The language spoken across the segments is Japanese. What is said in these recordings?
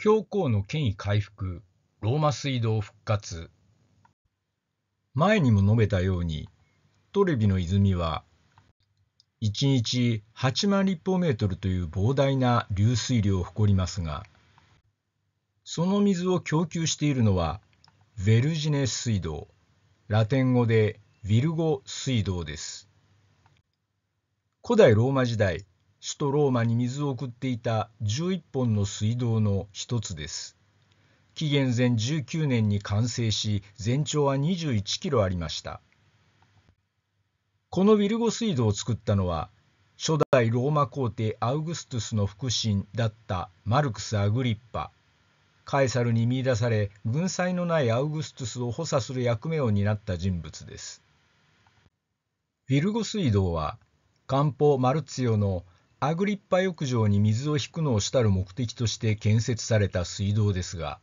教皇の権威回復、ローマ水道復活。前にも述べたように、トレビの泉は、1日8万立方メートルという膨大な流水量を誇りますが、その水を供給しているのは、ヴェルジネ水道、ラテン語でヴィルゴ水道です。古代ローマ時代、首都ローマに水を送っていた11本の水道の一つです。紀元前19年に完成し、全長は21キロありました。このウィルゴ水道を作ったのは、初代ローマ皇帝アウグストゥスの腹心だったマルクス・アグリッパ。カエサルに見出され、軍才のないアウグストゥスを補佐する役目を担った人物です。ウィルゴ水道は、漢方マルツヨのアグリッパ浴場に水を引くのを主たる目的として建設された水道ですが、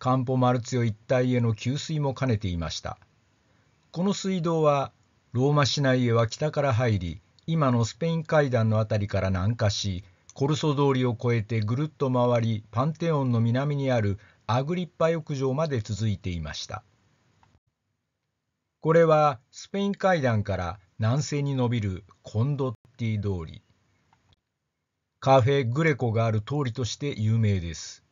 カンポマルツヨ一帯への給水も兼ねていました。この水道は、ローマ市内へは北から入り、今のスペイン階段の辺りから南下し、コルソ通りを越えてぐるっと回り、パンテオンの南にあるアグリッパ浴場まで続いていました。これはスペイン階段から南西に伸びるコンドッティ通り。カフェ・グレコがある通りとして有名です。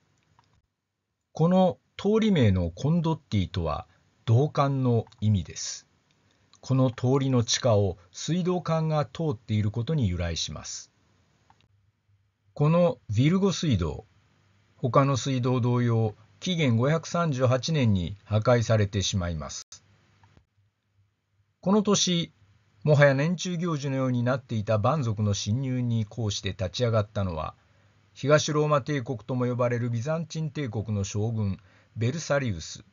この通り名のコンドッティとは道管の意味です。この通りの地下を水道管が通っていることに由来します。このヴィルゴ水道、他の水道同様、紀元538年に破壊されてしまいます。この年、もはや年中行事のようになっていた蛮族の侵入に抗して立ち上がったのは東ローマ帝国とも呼ばれるビザンチン帝国の将軍ベルサリウス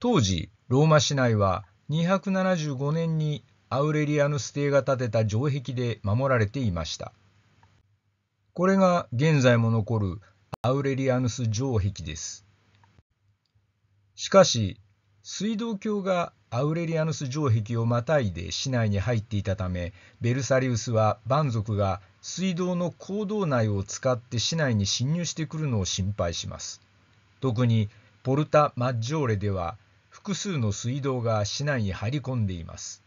当時ローマ市内は275年にアウレリアヌス帝が建てた城壁で守られていましたこれが現在も残るアウレリアヌス城壁ですしかし水道橋がアウレリアヌス城壁をまたいで市内に入っていたためベルサリウスは蛮族が水道の坑道内を使って市内に侵入してくるのを心配します特にポルタ・マッジョーレでは複数の水道が市内に入り込んでいます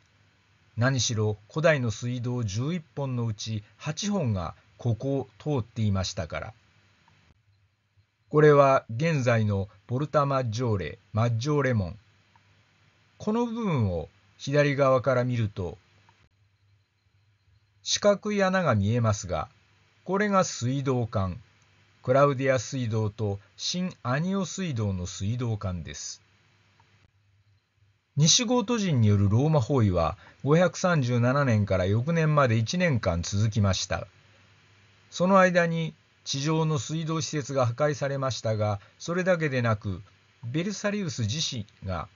何しろ古代の水道11本のうち8本がここを通っていましたからこれは現在のポルタ・マッジョーレマッジョーレ門この部分を左側から見ると四角い穴が見えますがこれが水道管クラウディア水道と新アニオ水道の水道管です西ゴート人によるローマ包囲は537年から翌年まで1年間続きましたその間に地上の水道施設が破壊されましたがそれだけでなくベルサリウス自身が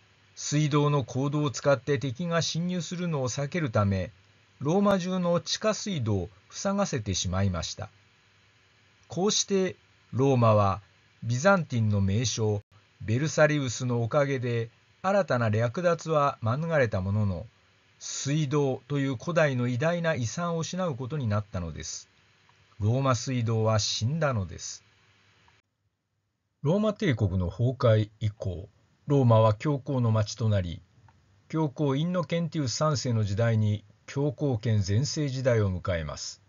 水道の坑道を使って敵が侵入するのを避けるため、ローマ中の地下水道を塞がせてしまいました。こうしてローマはビザンティンの名称ベルサリウスのおかげで新たな略奪は免れたものの水道という古代の偉大な遺産を失うことになったのです。ローマ水道は死んだのです。ローマ帝国の崩壊以降ローマは教皇の町となり教皇インノケンティウス3世の時代に教皇権全盛時代を迎えます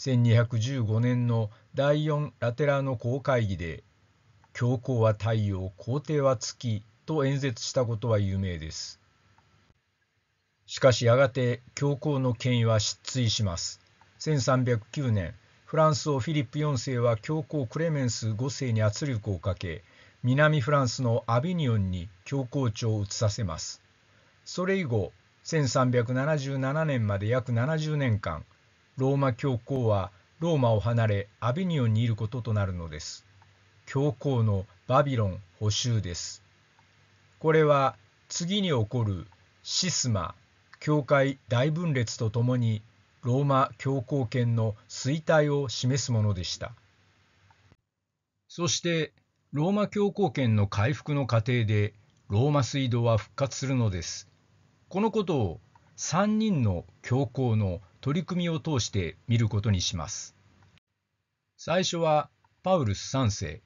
1215年の第4ラテラー公会議で「教皇は太陽皇帝は月」と演説したことは有名ですしかしやがて教皇の権威は失墜します1309年フランスをフィリップ4世は教皇クレメンス5世に圧力をかけ南フランスのアビニオンに教皇庁を移させますそれ以後1377年まで約70年間ローマ教皇はローマを離れアビニオンにいることとなるのです教皇のバビロン補修ですこれは次に起こるシスマ教会大分裂とともにローマ教皇権の衰退を示すものでしたそしてローマ教皇権の回復の過程でローマ水道は復活するのですこのことを3人の教皇の取り組みを通して見ることにします最初はパウルス3世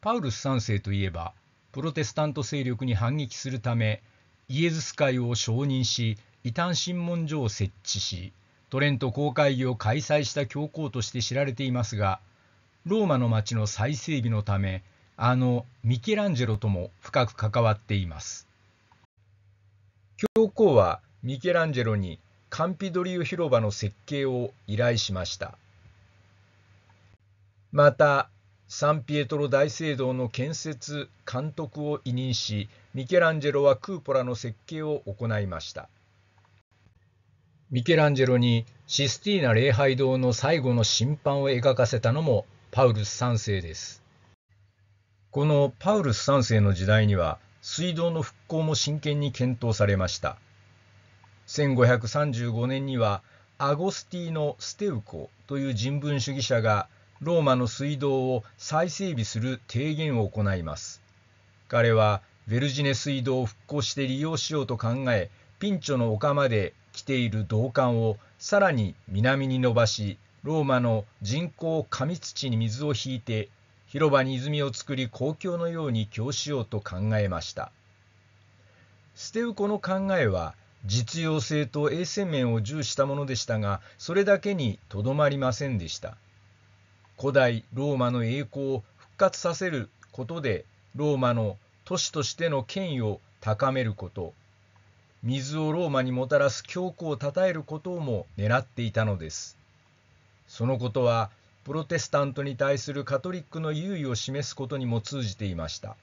パウルス3世といえばプロテスタント勢力に反撃するためイエズス会を承認し異端審問所を設置しトレント公会議を開催した教皇として知られていますがローマの町の再整備のためあのミケランジェロとも深く関わっています教皇はミケランジェロにカンピドリウ広場の設計を依頼しましたまたサンピエトロ大聖堂の建設監督を委任しミケランジェロはクーポラの設計を行いましたミケランジェロにシスティーナ礼拝堂の最後の審判を描かせたのもパウルス3世ですこのパウルス3世の時代には水道の復興も真剣に検討されました1535年にはアゴスティーノ・ステウコという人文主義者がローマの水道を再整備する提言を行います彼はヴェルジネ水道を復興して利用しようと考えピンチョの丘まで来ている道管をさらに南に伸ばしローマの人工過密地に水を引いて広場に泉を作り公共のように供しようと考えました捨て子の考えは実用性と衛生面を重視したものでしたがそれだけにとどまりませんでした古代ローマの栄光を復活させることでローマの都市としての権威を高めること水をローマにもたらす教皇を称えることをも狙っていたのですそのことはプロテスタントに対するカトリックの優位を示すことにも通じていました。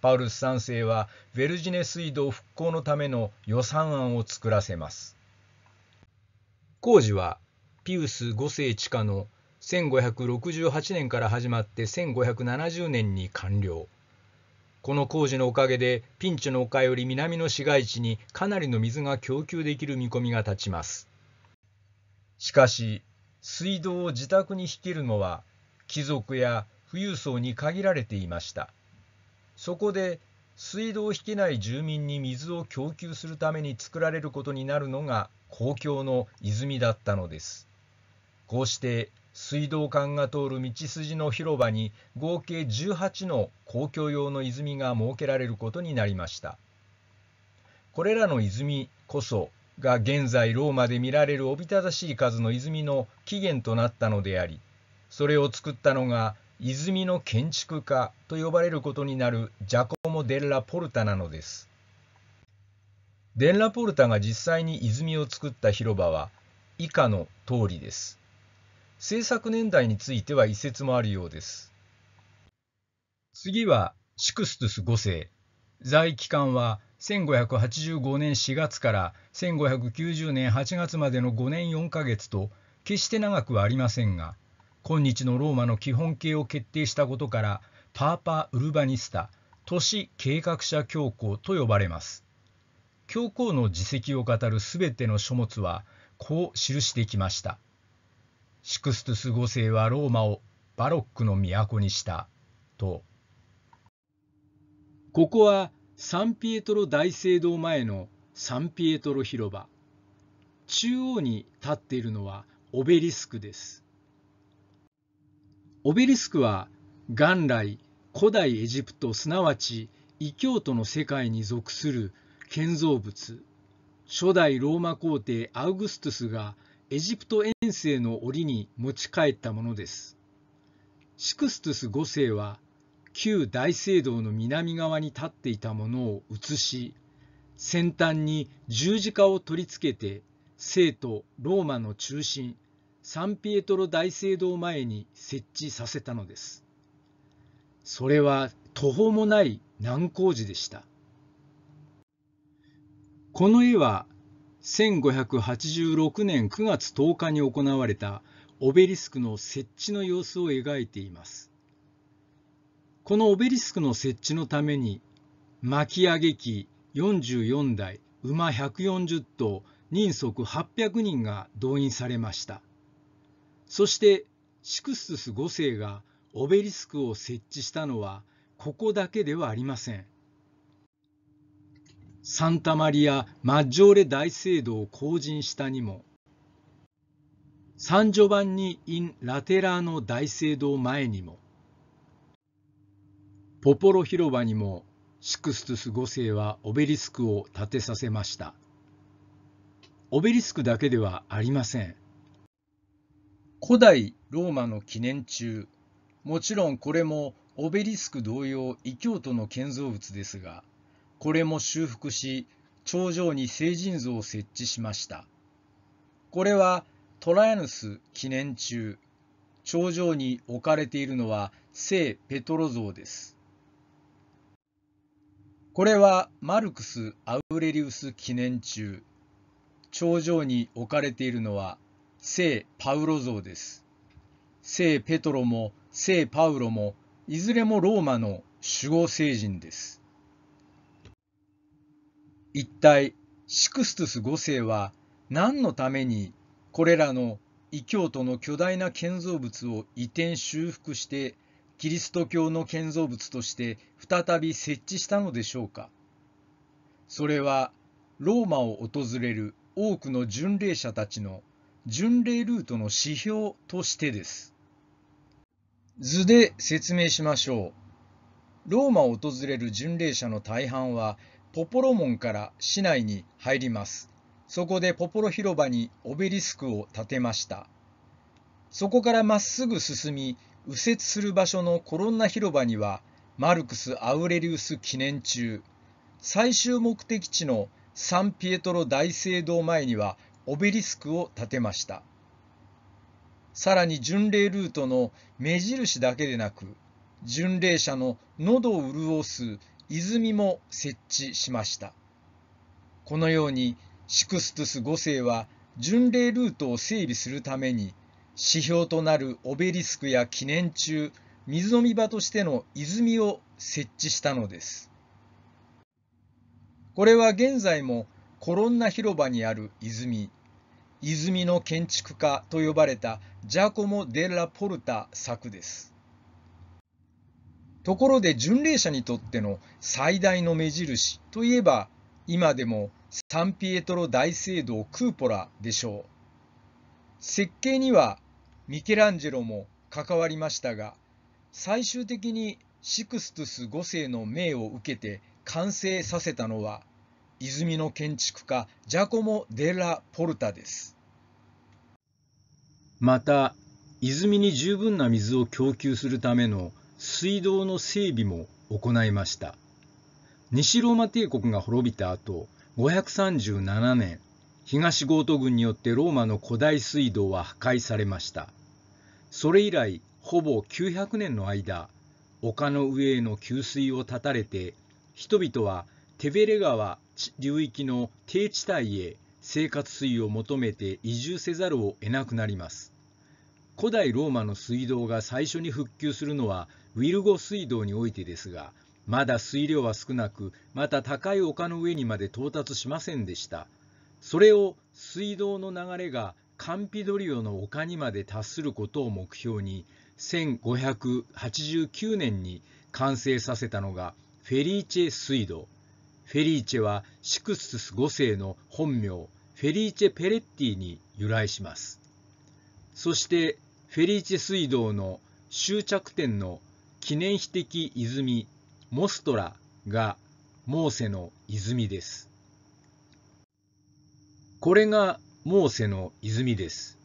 パウルス3世はヴェルジネ水道復興のための予算案を作らせます。工事はピウス5世地下の1568年から始まって1570年に完了。この工事のおかげでピンチの丘より南の市街地にかなりの水が供給できる見込みが立ちます。しかし水道を自宅に引けるのは貴族や富裕層に限られていましたそこで水道を引けない住民に水を供給するために作られることになるのが公共の泉だったのですこうして水道管が通る道筋の広場に合計18の公共用の泉が設けられることになりましたこれらの泉こそが現在ローマで見られるおびただしい数の泉の起源となったのでありそれを作ったのが泉の建築家と呼ばれることになるジャコモ・デッラ・ポルタなのですデッラ・ポルタが実際に泉を作った広場は以下の通りです制作年代については一説もあるようです次はシクストゥス5世在期間は1585年4月から1590年8月までの5年4ヶ月と決して長くはありませんが今日のローマの基本形を決定したことからパーパ・ウルバニスタ都市計画者教皇と呼ばれます教皇の自責を語る全ての書物はこう記してきましたシクストゥス5世はローマをバロックの都にしたとここはサンピエトロ大聖堂前のサンピエトロ広場中央に立っているのはオベリスクですオベリスクは元来古代エジプトすなわち異教徒の世界に属する建造物初代ローマ皇帝アウグストゥスがエジプト遠征の折に持ち帰ったものですシクストゥス5世は旧大聖堂の南側に立っていたものを移し先端に十字架を取り付けて聖都ローマの中心サンピエトロ大聖堂前に設置させたのですそれは途方もない難工事でしたこの絵は1586年9月10日に行われたオベリスクの設置の様子を描いていますこのオベリスクの設置のために巻き上げ機44台馬140頭人足800人が動員されましたそしてシクスス5世がオベリスクを設置したのはここだけではありませんサンタマリア・マッジョーレ大聖堂を後陣したにもサンジョバンニ・イン・ラテラーノ大聖堂前にもポポロ広場にもシクストゥス5世はオベリスクを建てさせました。オベリスクだけではありません。古代ローマの記念中、もちろんこれもオベリスク同様異教徒の建造物ですが、これも修復し、頂上に聖人像を設置しました。これはトラヤヌス記念中、頂上に置かれているのは聖ペトロ像です。これはマルクス・アウレリウス記念中、頂上に置かれているのは聖パウロ像です。聖ペトロも聖パウロもいずれもローマの守護聖人です。一体シクストゥス5世は何のためにこれらの異教徒の巨大な建造物を移転修復してキリスト教の建造物として再び設置したのでしょうかそれはローマを訪れる多くの巡礼者たちの巡礼ルートの指標としてです。図で説明しましょう。ローマを訪れる巡礼者の大半はポポロ門から市内に入ります。そこでポポロ広場にオベリスクを建てました。そこからまっすぐ進み、右折する場所のコロンナ広場にはマルクス・アウレリウス記念中最終目的地のサンピエトロ大聖堂前にはオベリスクを建てましたさらに巡礼ルートの目印だけでなく巡礼者の喉を潤す泉も設置しましたこのようにシクストゥス5世は巡礼ルートを整備するために指標となるオベリスクや記念中水飲み場としての泉を設置したのですこれは現在もコロンナ広場にある泉泉の建築家と呼ばれたジャコモ・デ・ラ・ポルタ作ですところで巡礼者にとっての最大の目印といえば今でもサンピエトロ大聖堂クーポラでしょう設計にはミケランジェロも関わりましたが最終的にシクストゥス5世の命を受けて完成させたのは泉の建築家ジャコモ・デ・ラ・ポルタですまた泉に十分な水を供給するための水道の整備も行いました西ローマ帝国が滅びた後537年東ゴート軍によってローマの古代水道は破壊されましたそれ以来ほぼ900年の間丘の上への給水を断たれて人々はテベレ川流域の低地帯へ生活水を求めて移住せざるを得なくなります古代ローマの水道が最初に復旧するのはウィルゴ水道においてですがまだ水量は少なくまた高い丘の上にまで到達しませんでしたそれを水道の流れがカンピドリオの丘にまで達することを目標に1589年に完成させたのがフェリーチェ水道フェリーチェはシクスス5世の本名フェリーチェ・ペレッティに由来しますそしてフェリーチェ水道の終着点の記念碑的泉モストラがモーセの泉ですこれがモーセの泉です。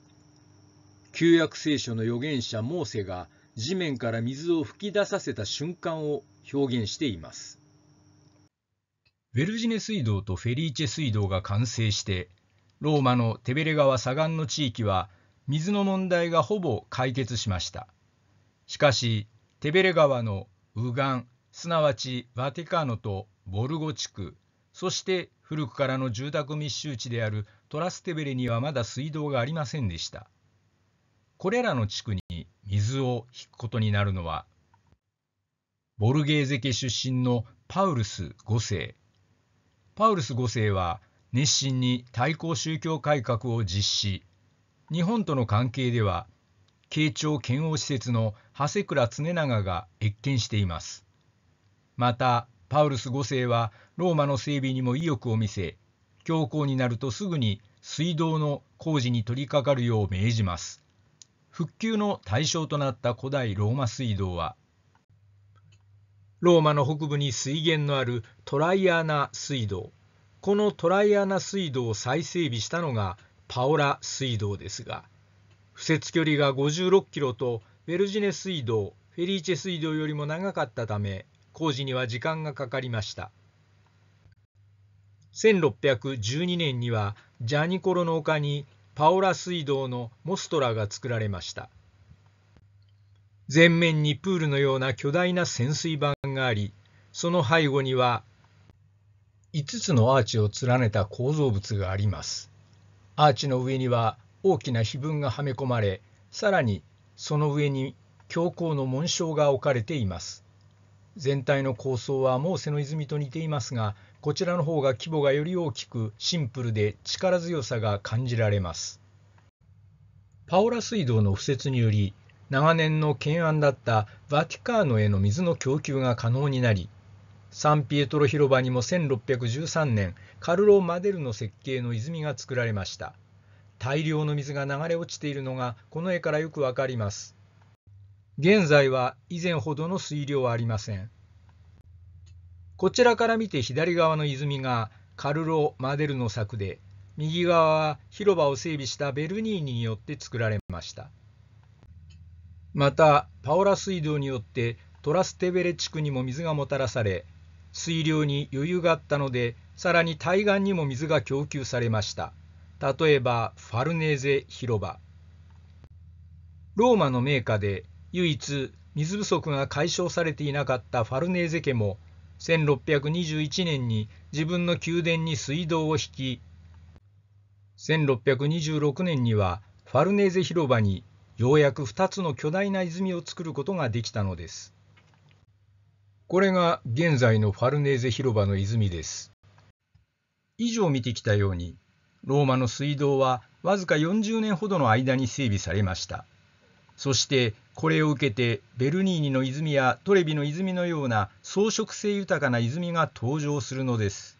旧約聖書の預言者モーセが地面から水を噴き出させた瞬間を表現しています。ウェルジネ水道とフェリーチェ水道が完成して、ローマのテベレ川左岸の地域は水の問題がほぼ解決しました。しかし、テベレ川の右岸、すなわちバティカーノとボルゴ地区、そして古くからの住宅密集地であるトラステベレにはまだ水道がありませんでした。これらの地区に水を引くことになるのは、ボルゲーゼ家出身のパウルス5世。パウルス5世は熱心に対抗宗教改革を実施、日本との関係では、慶長剣王施設の長谷倉常長が謁見しています。また、パウルス5世はローマの整備にも意欲を見せ、強行になるとすぐに水道の工事に取り掛かるよう命じます。復旧の対象となった古代ローマ水道は、ローマの北部に水源のあるトライアナ水道。このトライアナ水道を再整備したのがパオラ水道ですが、敷設距離が56キロとウェルジネ水道、フェリーチェ水道よりも長かったため、工事には時間がかかりました。1612年にはジャニコロの丘にパオラ水道のモストラが作られました前面にプールのような巨大な潜水板がありその背後には5つのアーチを連ねた構造物がありますアーチの上には大きな碑文がはめ込まれさらにその上に教皇の紋章が置かれています全体の構想はモーセの泉と似ていますがこちらの方が規模がより大きくシンプルで力強さが感じられますパオラ水道の敷設により長年の懸案だったバティカーノへの水の供給が可能になりサンピエトロ広場にも1613年カルロ・マデルの設計の泉が作られました大量の水が流れ落ちているのがこの絵からよくわかります現在は以前ほどの水量はありません。こちらから見て左側の泉がカルロ・マデルの柵で、右側は広場を整備したベルニーニによって作られました。また、パオラ水道によってトラステベレ地区にも水がもたらされ、水量に余裕があったので、さらに対岸にも水が供給されました。例えば、ファルネーゼ広場。ローマの名家で唯一水不足が解消されていなかったファルネーゼ家も1621年に自分の宮殿に水道を引き1626年にはファルネーゼ広場にようやく2つの巨大な泉を作ることができたのです。これが現在のファルネーゼ広場の泉です。以上見てきたようにローマの水道はわずか40年ほどの間に整備されました。そしてこれを受けてベルニーニの泉やトレビの泉のような装飾性豊かな泉が登場するのです。